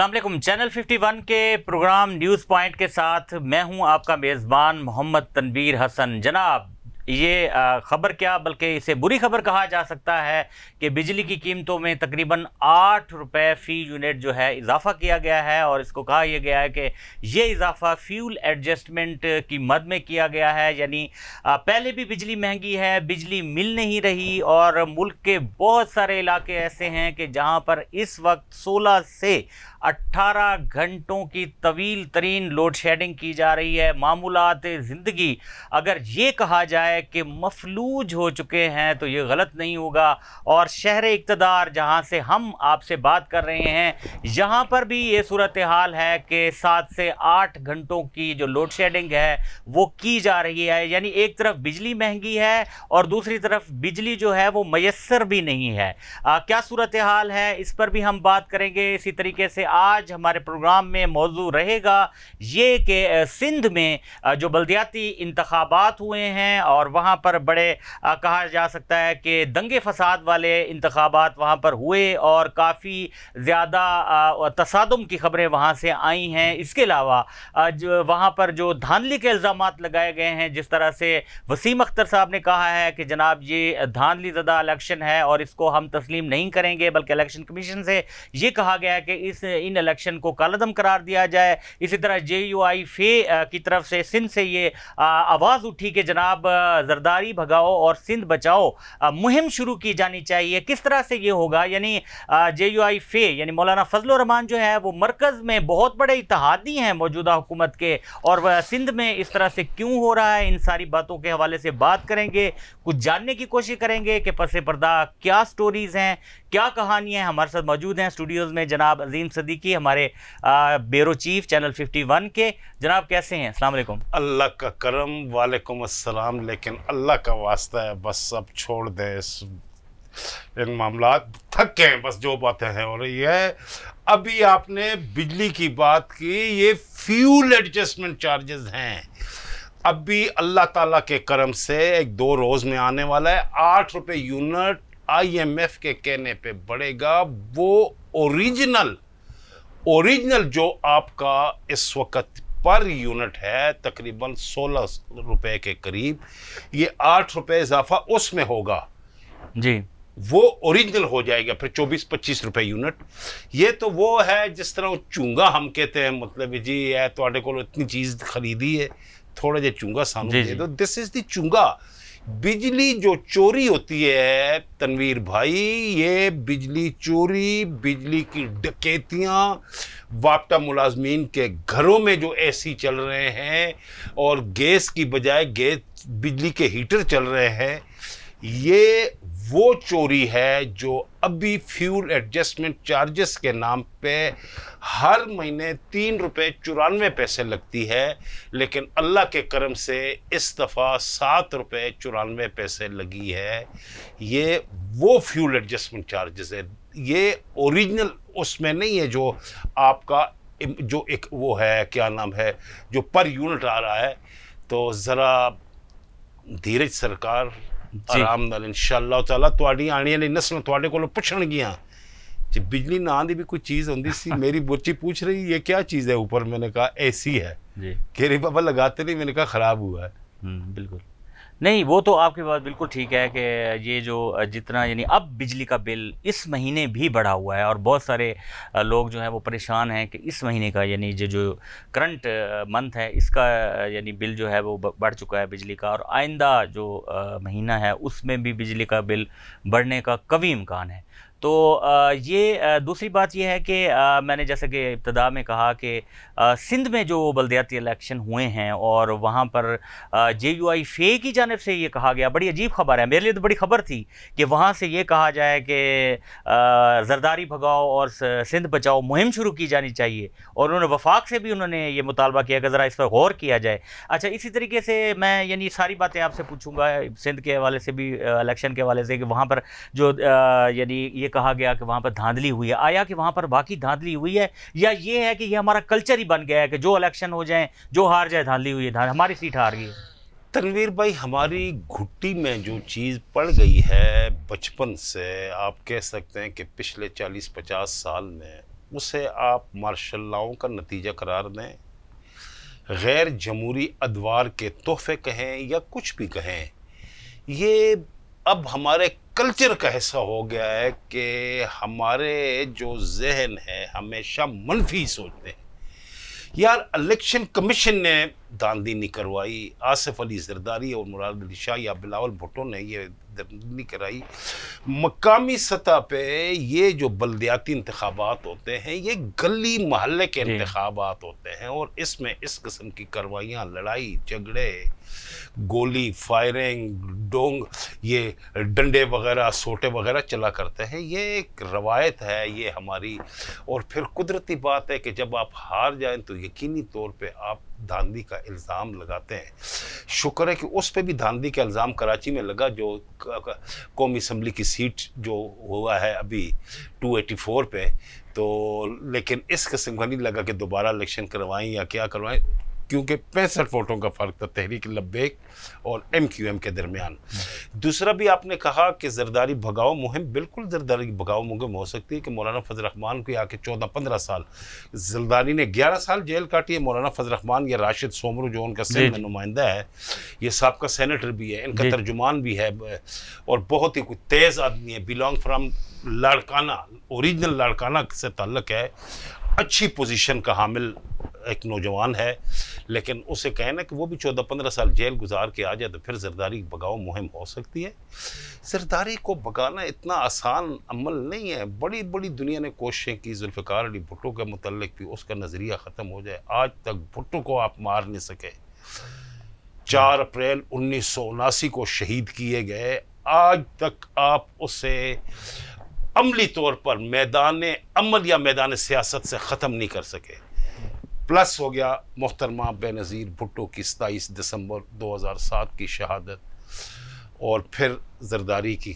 अल्लाम चैनल 51 के programme news point के साथ मैं हूं आपका मेज़बान मोहम्मद तनवीर हसन जनाब ये ख़बर क्या बल्कि इसे बुरी खबर कहा जा सकता है कि बिजली की कीमतों में तकरीबन आठ रुपये फ़ी यूनिट जो है इजाफ़ा किया गया है और इसको कहा यह गया है कि ये इजाफ़ा फ्यूल एडजस्टमेंट की मद में किया गया है यानी पहले भी बिजली महंगी है बिजली मिल नहीं रही और मुल्क के बहुत सारे इलाके ऐसे हैं कि जहाँ पर इस वक्त सोलह से 18 घंटों की तवील तरीन लोड शेडिंग की जा रही है मामूलत ज़िंदगी अगर ये कहा जाए कि मफलूज हो चुके हैं तो ये गलत नहीं होगा और शहर इकतदार जहाँ से हम आपसे बात कर रहे हैं यहाँ पर भी ये सूरत हाल है कि सात से आठ घंटों की जो लोड शेडिंग है वो की जा रही है यानी एक तरफ बिजली महंगी है और दूसरी तरफ बिजली जो है वो मैसर भी नहीं है आ, क्या सूरत हाल है इस पर भी हम बात करेंगे इसी तरीके से आज हमारे प्रोग्राम में मौजू रहेगा ये कि सिंध में जो बल्दियाती इंतबात हुए हैं और और वहाँ पर बड़े आ, कहा जा सकता है कि दंगे फसाद वाले इंतबात वहाँ पर हुए और काफ़ी ज़्यादा तसादम की खबरें वहाँ से आई हैं इसके अलावा वहाँ पर जो धांधली के इल्ज़ाम लगाए गए हैं जिस तरह से वसीम अख्तर साहब ने कहा है कि जनाब ये धांधली ज़दा इलेक्शन है और इसको हम तस्लीम नहीं करेंगे बल्कि इलेक्शन कमीशन से ये कहा गया है कि इस इन इलेक्शन को कालदम करार दिया जाए इसी तरह जे यू आई फे की तरफ से सिंध से ये आवाज़ उठी कि जनाब जरदारी भगाओ और सिंध बचाओ मुहिम शुरू की जानी चाहिए किस तरह से ये होगा यानी जे यू आई फे यानी मौलाना फजल रहमान जो है वो मरकज़ में बहुत बड़े इतिहादी हैं मौजूदा हुकूमत के और सिंध में इस तरह से क्यों हो रहा है इन सारी बातों के हवाले से बात करेंगे कुछ जानने की कोशिश करेंगे कि पस पर्दा क्या स्टोरीज़ हैं क्या कहानियाँ हैं हमारे साथ मौजूद हैं स्टूडियोज़ में जनाब अजीम सदीकी हमारे ब्यूरो चीफ चैनल 51 के जनाब कैसे हैं अल्लाम अल्लाह का करम वालेकुम लेकिन अल्लाह का वास्ता है बस सब छोड़ दें इन मामला थक गए बस जो बातें हैं और ये है अभी आपने बिजली की बात की ये फ्यूल एडजस्टमेंट चार्जेस हैं अभी अल्लाह ताला के करम से एक दो रोज़ में आने वाला है आठ रुपये यूनिट आईएमएफ के कहने पे बढ़ेगा वो ओरिजिनल ओरिजिनल जो आपका इस वक्त पर यूनिट है तकरीबन सोलह रुपए के करीब ये आठ रुपए इजाफा उसमें होगा जी वो ओरिजिनल हो जाएगा फिर चौबीस पच्चीस रुपए यूनिट ये तो वो है जिस तरह चूंगा हम कहते हैं मतलब जी ये थोड़े तो को इतनी चीज़ खरीदी है थोड़ा जो चूंगा सामने दे दो दिस इज़ दी चूंगा बिजली जो चोरी होती है तनवीर भाई ये बिजली चोरी बिजली की डकैतियाँ वापटा मुलाजमीन के घरों में जो एसी चल रहे हैं और गैस की बजाय गैस बिजली के हीटर चल रहे हैं ये वो चोरी है जो अभी फ्यूल एडजस्टमेंट चार्जेस के नाम पे हर महीने तीन रुपये चौरानवे पैसे लगती है लेकिन अल्लाह के करम से इस दफ़ा सात रुपये चौरानवे पैसे लगी है ये वो फ्यूल एडजस्टमेंट चार्जेस है ये ओरिजिनल उसमें नहीं है जो आपका जो एक वो है क्या नाम है जो पर यूनिट आ रहा है तो ज़रा धीरज सरकार आराम इन ਇਨਸ਼ਾਅੱਲਾ तो ਤੁਹਾਡੀ ਆਉਣ को ਨਸਲ जब बिजली ना दी भी कोई चीज़ होती सी मेरी बच्ची पूछ रही ये क्या चीज़ है ऊपर मैंने कहा एसी है कह पापा लगाते नहीं मैंने कहा ख़राब हुआ है हम्म, बिल्कुल नहीं वो तो आपके पास बिल्कुल ठीक है कि ये जो जितना यानी अब बिजली का बिल इस महीने भी बढ़ा हुआ है और बहुत सारे लोग जो हैं वो परेशान हैं कि इस महीने का यानी जो जो करंट मंथ है इसका यानी बिल जो है वो बढ़ चुका है बिजली का और आइंदा जो महीना है उसमें भी बिजली का बिल बढ़ने का कभी इम्कान है तो ये दूसरी बात ये है कि मैंने जैसे कि इब्तदा में कहा कि सिंध में जो बलदियाती इलेक्शन हुए हैं और वहाँ पर जे यू आई फे की जानब से ये कहा गया बड़ी अजीब खबर है मेरे लिए तो बड़ी खबर थी कि वहाँ से ये कहा जाए कि जरदारी भगाओ और सिंध बचाओ मुहिम शुरू की जानी चाहिए और उन्होंने वफाक से भी उन्होंने ये मुतालबा किया कि ज़रा इस पर गौर किया जाए अच्छा इसी तरीके से मैं यानी सारी बातें आपसे पूछूँगा सिंध के हवाले से भी इलेक्शन के हवाले से कि वहाँ पर जो यानी ये ये कहा गया कि वहां पर धांधली हुई है आया कि वहां पर बाकी धांधली हुई है या ये है कि ये हमारा कल्चर ही बन गया है कि जो इलेक्शन हो जाए जो हार जाए धांधली हुई है हमारी सीट हार गई तनवीर भाई हमारी घुट्टी में जो चीज़ पड़ गई है बचपन से आप कह सकते हैं कि पिछले 40-50 साल में उसे आप मार्शल्लाओं का नतीजा करार दें गैर जमहूरी अदवार के तोहफे कहें या कुछ भी कहें ये अब हमारे कल्चर का ऐसा हो गया है कि हमारे जो जहन है हमेशा मनफी सोचते हैं यार इलेक्शन कमीशन ने दानदीनी करवाई आसिफ अली जरदारी और मुराद अली शाह या बिलावल भुट्टो ने यह दरदनी कराई मकामी सतह पर ये जो बलदियाती इंतबात होते हैं ये गली मोहल्ले के इंतबात होते हैं और इसमें इस कस्म की कार्रवाइयाँ लड़ाई झगड़े गोली फायरिंग डोंग ये डंडे वगैरह सोटे वगैरह चला करते हैं ये एक रवायत है ये हमारी और फिर कुदरती बात है कि जब आप हार जाएं तो यकीनी तौर पे आप धांधी का इल्ज़ाम लगाते हैं शुक्र है कि उस पर भी धांधी का इल्ज़ाम कराची में लगा जो कौमी इसम्बली की सीट जो हुआ है अभी 284 पे तो लेकिन इस किस्म का नहीं लगा कि दोबारा इलेक्शन करवाएं या क्या करवाएं क्योंकि पैंसठ वोटों का फ़र्क था तहरीक लब्बेक और एम क्यू एम के दरमियान दूसरा भी आपने कहा कि जरदारी भगाओ मुहिम बिल्कुल जरदारी भगाओ मुहिम हो सकती है कि मौलाना फजल रहमान को आके चौदह पंद्रह साल जरदारी ने ग्यारह साल जेल काटी है मौलाना फजल रहमान या राशिद सोमरू जो उनका सिंध में नुमाइंदा है ये सबका सैनिटर भी है इनका तर्जुमान भी है और बहुत ही कोई तेज़ आदमी है belong from Larkana original Larkana से ताल्लक है अच्छी पोजिशन का हामिल एक नौजवान है लेकिन उसे कहना कि वो भी चौदह पंद्रह साल जेल गुजार के आ जाए तो फिर जरदारी भगाओ मुहिम हो सकती है जरदारी को भगाना इतना आसान अमल नहीं है बड़ी बड़ी दुनिया ने कोशिशें की जुल्फ़ार अली भुट्टो के मतलब भी उसका नज़रिया ख़त्म हो जाए आज तक भुट्टो को आप मार नहीं सके चार अप्रैल उन्नीस सौ उनासी को शहीद किए गए आज तक आप उसे अमली तौर पर मैदान अमल या मैदान सियासत से ख़त्म नहीं कर सके प्लस हो गया मोहतरमा बेनज़ीर भुट्टो की सताईस दिसंबर 2007 की शहादत और फिर जरदारी की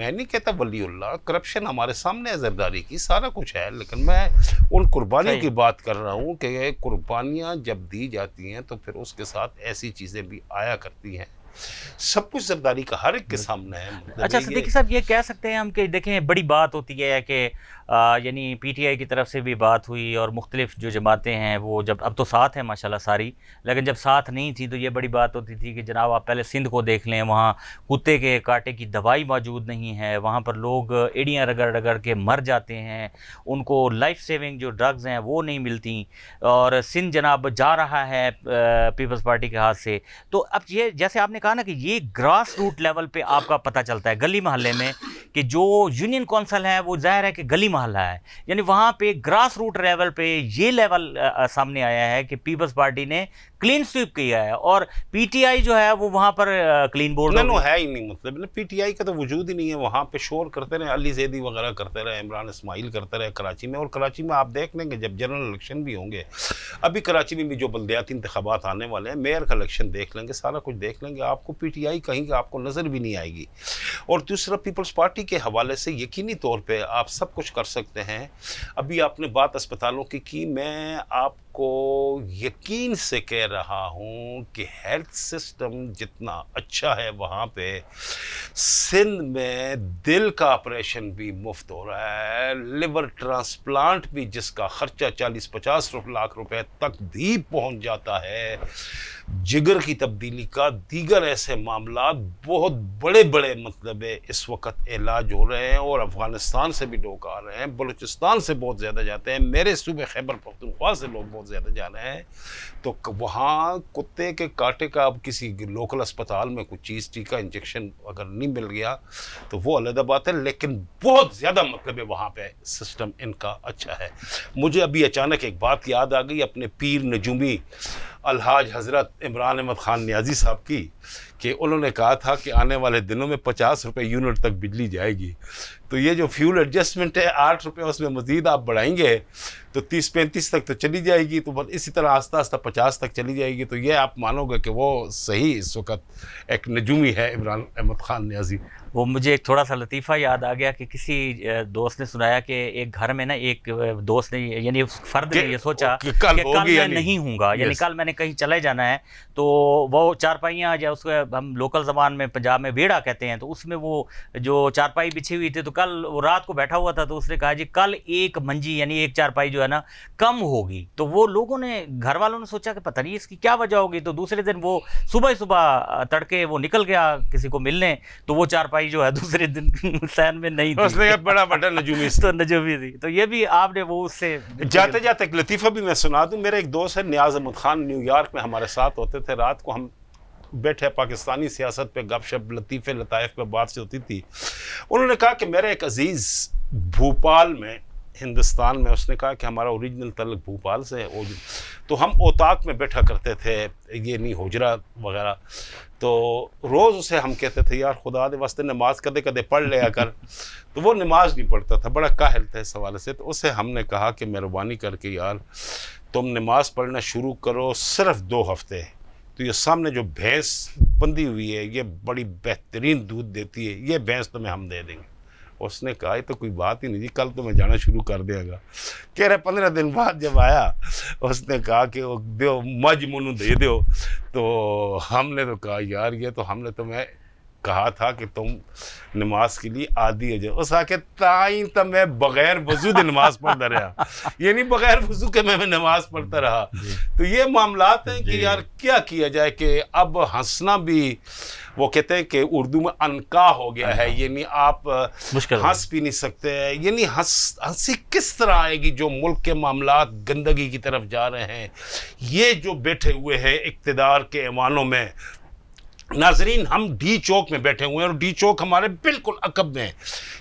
मैं नहीं कहता वली करप्शन हमारे सामने है जरदारी की सारा कुछ है लेकिन मैं उन कुर्बानियों की बात कर रहा हूँ कि कुर्बानियाँ जब दी जाती हैं तो फिर उसके साथ ऐसी चीज़ें भी आया करती हैं सब कुछ जिम्मेदारी का हर एक के सामने है मतलब अच्छा देखिए साहब ये कह सकते हैं हम कि देखें बड़ी बात होती है कि यानी पीटीआई की तरफ से भी बात हुई और मुख्तलिफ जो जमातें हैं वो जब अब तो साथ हैं माशाल्लाह सारी लेकिन जब साथ नहीं थी तो ये बड़ी बात होती थी कि जनाब आप पहले सिंध को देख लें वहाँ कुत्ते के कांटे की दवाई मौजूद नहीं है वहाँ पर लोग एड़ियाँ रगड़ रगड़ के मर जाते हैं उनको लाइफ सेविंग जो ड्रग्स हैं वो नहीं मिलती और सिंध जनाब जा रहा है पीपल्स पार्टी के हाथ से तो अब ये जैसे आपने कहा ना कि ये ग्रास रूट लेवल पे आपका पता चलता है गली मोहल्ले में कि जो यूनियन कौंसल है वो जाहिर है कि गली मोहल्ला है यानी वहाँ पे ग्रास रूट लेवल पे ये लेवल आ, सामने आया है कि पीपल्स पार्टी ने क्लीन स्वीप किया है और पीटीआई जो है वो वहाँ पर क्लीन बोर्ड है ही नहीं मतलब, मतलब पीटीआई का तो वजूद ही नहीं है वहाँ पे शोर करते रहे अली जैदी वगैरह करते रहे इमरान इसमाइल करते रहे कराची में और कराची में आप देख लेंगे जब जनरल इलेक्शन भी होंगे अभी कराची में भी जो बल्दियाती इंतबात आने वाले हैं मेयर का इलेक्शन देख लेंगे सारा कुछ देख लेंगे आपको पी टी आई कहीं आपको नज़र भी नहीं आएगी और दूसरा पीपल्स पार्टी के हवाले से यकीनी तौर पर आप सब कुछ कर सकते हैं अभी आपने बात अस्पतालों की की मैं आपको यकीन से कह रहा हूँ कि हेल्थ सिस्टम जितना अच्छा है वहाँ पे सिंध में दिल का ऑपरेशन भी मुफ्त हो रहा है लिवर ट्रांसप्लांट भी जिसका ख़र्चा चालीस पचास लाख रुपए तक भी पहुँच जाता है जिगर की तब्दीली का दीगर ऐसे मामला बहुत बड़े बड़े मतलब इस वक्त इलाज हो रहे हैं और अफ़गानिस्तान से भी लोग आ रहे हैं बलूचिस्तान से बहुत ज़्यादा जाते हैं मेरे सूबे खैबर पख्तनख्वा से लोग बहुत ज़्यादा जा रहे हैं तो वहाँ कुत्ते के काटे का अब किसी लोकल अस्पताल में कुछ चीज़ टीका इंजेक्शन अगर नहीं मिल गया तो वो अलग बात है लेकिन बहुत ज़्यादा मतलब है वहाँ पर सिस्टम इनका अच्छा है मुझे अभी अचानक एक बात याद आ गई अपने पीर नजूमी अलहाज हज़रत इमरान अहमद ख़ान न्याजी साहब की कि उन्होंने कहा था कि आने वाले दिनों में पचास रुपये यूनिट तक बिजली जाएगी तो ये जो फ्यूल एडजस्टमेंट है आठ रुपये उसमें मज़ीद आप बढ़ाएंगे तो तीस पैंतीस तक तो चली जाएगी तो बस इसी तरह आस्ता आस्ता पचास तक चली जाएगी तो ये आप मानोगे कि वो सही इस वक्त एक नजूमी है इमरान अहमद ख़ान न्याजी वो मुझे एक थोड़ा सा लतीफ़ा याद आ गया कि किसी दोस्त ने सुनाया कि एक घर में ना एक दोस्त ने यानी फ़र्द ने ये सोचा कि कल, कल मैं नहीं हूँगा यानी कल मैंने कहीं चले जाना है तो वो चारपाइयाँ या उसको हम लोकल ज़बान में पंजाब में बेड़ा कहते हैं तो उसमें वो जो चारपाई बिछी हुई थी तो कल वो रात को बैठा हुआ था तो उसने कहा जी कल एक मंजी यानी एक चारपाई जो है ना कम होगी तो वो लोगों ने घर वालों ने सोचा कि पता नहीं इसकी क्या वजह होगी तो दूसरे दिन वो सुबह सुबह तड़के वो निकल गया किसी को मिलने तो वो चारपाई भाई जो है दूसरे दिन सैन में नहीं उसने कहा बड़ा बड़ा नजूमी तो नजूमी थी तो ये भी आपने वो उससे जाते जाते एक लतीफ़ा भी मैं सुना दूँ मेरे एक दोस्त है न्याज अहमद खान न्यूयॉर्क में हमारे साथ होते थे रात को हम बैठे पाकिस्तानी सियासत पे गपशप लतीफ़े लतफ़ पे बात से होती थी उन्होंने कहा कि मेरे एक अजीज़ भोपाल में हिंदुस्तान में उसने कहा कि हमारा ओरिजिनल तलक भोपाल से है तो हम ओताक में बैठा करते थे ये नहीं होजरा वगैरह तो रोज़ उसे हम कहते थे यार खुदा दे वास्ते नमाज कदे कदे पढ़ लिया कर तो वो नमाज नहीं पढ़ता था बड़ा काहल था इस हवाले से तो उसे हमने कहा कि मेहरबानी करके यार तुम नमाज पढ़ना शुरू करो सिर्फ दो हफ्ते तो ये सामने जो भैंस बंधी हुई है ये बड़ी बेहतरीन दूध देती है ये भैंस तुम्हें हम दे देंगे उसने कहा ये तो कोई बात ही नहीं जी कल तो मैं जाना शुरू कर देगा कह रहे पंद्रह दिन बाद जब आया उसने कहा कि वो दो मज दे दो तो हमने तो कहा यार ये तो हमने तो मैं कहा था कि तुम नमाज के लिए आदि हो उस आके ताई तब तो मैं बगैर वजू नमाज पढ़ता रहा यानी बगैर वजू के मैं, मैं नमाज पढ़ता रहा तो ये मामला हैं कि यार क्या किया जाए कि अब हंसना भी वो कहते हैं कि उर्दू में अनका हो गया है यानी आप हंस भी नहीं सकते यानी हंस हंसी किस तरह आएगी जो मुल्क के मामला गंदगी की तरफ जा रहे हैं ये जो बैठे हुए हैं इकतदार के ऐवानों में नाजरीन हम डी चौक में बैठे हुए हैं और डी चौक हमारे बिल्कुल अकब में है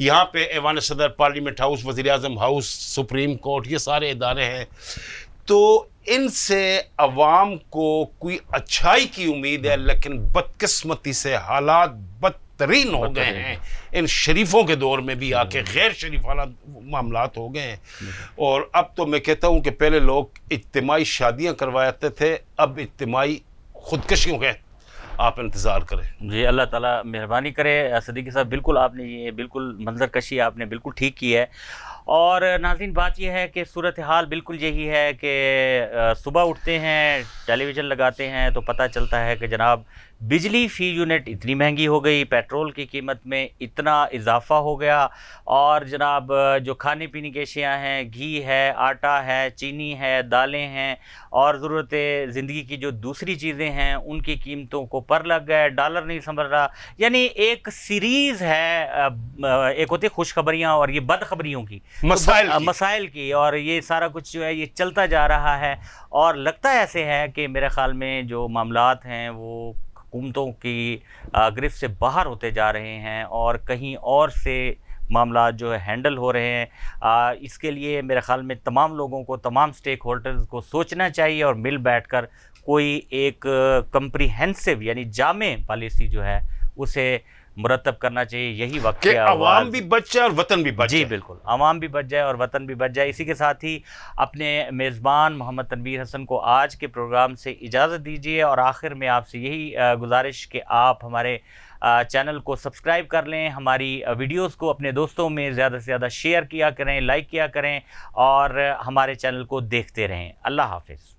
यहाँ पे ऐवान सदर पार्लियामेंट हाउस वज़ी अजम हाउस सुप्रीम कोर्ट ये सारे इदारे हैं तो इनसे अवाम को कोई अच्छाई की उम्मीद है लेकिन बदकस्मती से हालात बदतरीन हो गए हैं इन शरीफों के दौर में भी आके हम्म। गैर शरीफ हालात मामला हो गए हैं और अब तो मैं कहता हूँ कि पहले लोग इज्तमाही शादियाँ करवाते थे अब इज्तमाही खुदकशियों के आप इंतज़ार करें जी अल्लाह ताला मेहरबानी करे सदीकी साहब बिल्कुल आपने ये बिल्कुल मंजर कशी आपने बिल्कुल ठीक की है और नाजिन बात यह है कि सूरत हाल बिल्कुल यही है कि सुबह उठते हैं टेलीविज़न लगाते हैं तो पता चलता है कि जनाब बिजली फ़ी यूनिट इतनी महंगी हो गई पेट्रोल की कीमत में इतना इजाफा हो गया और जनाब जो खाने पीने की अशियाँ हैं घी है आटा है चीनी है दालें हैं और ज़रूरत ज़िंदगी की जो दूसरी चीज़ें हैं उनकी कीमतों को पर लग गया डॉलर नहीं संभल रहा यानी एक सीरीज़ है एक होती खुशखबरियाँ और ये बदखबरियों की तो मसाइल तो मसाइल की और ये सारा कुछ जो है ये चलता जा रहा है और लगता ऐसे है कि मेरे ख्याल में जो मामला हैं वो हुकूमतों की गिरफ्त से बाहर होते जा रहे हैं और कहीं और से मामला जो है हैंडल हो रहे हैं आ, इसके लिए मेरे ख्याल में तमाम लोगों को तमाम स्टेक होल्डर्स को सोचना चाहिए और मिल बैठकर कोई एक कंप्रीहेंसिव यानी जामे पॉलिसी जो है उसे मुरतब करना चाहिए यही वक्त है आवाम भी बच जाए और वतन भी बच जी बिल्कुल आवाम भी बच जाए और वतन भी बच जाए इसी के साथ ही अपने मेज़बान मोहम्मद तनवीर हसन को आज के प्रोग्राम से इजाज़त दीजिए और आखिर में आपसे यही गुजारिश कि आप हमारे चैनल को सब्सक्राइब कर लें हमारी वीडियोस को अपने दोस्तों में ज़्यादा से ज़्यादा शेयर किया करें लाइक किया करें और हमारे चैनल को देखते रहें अल्लाह हाफिज़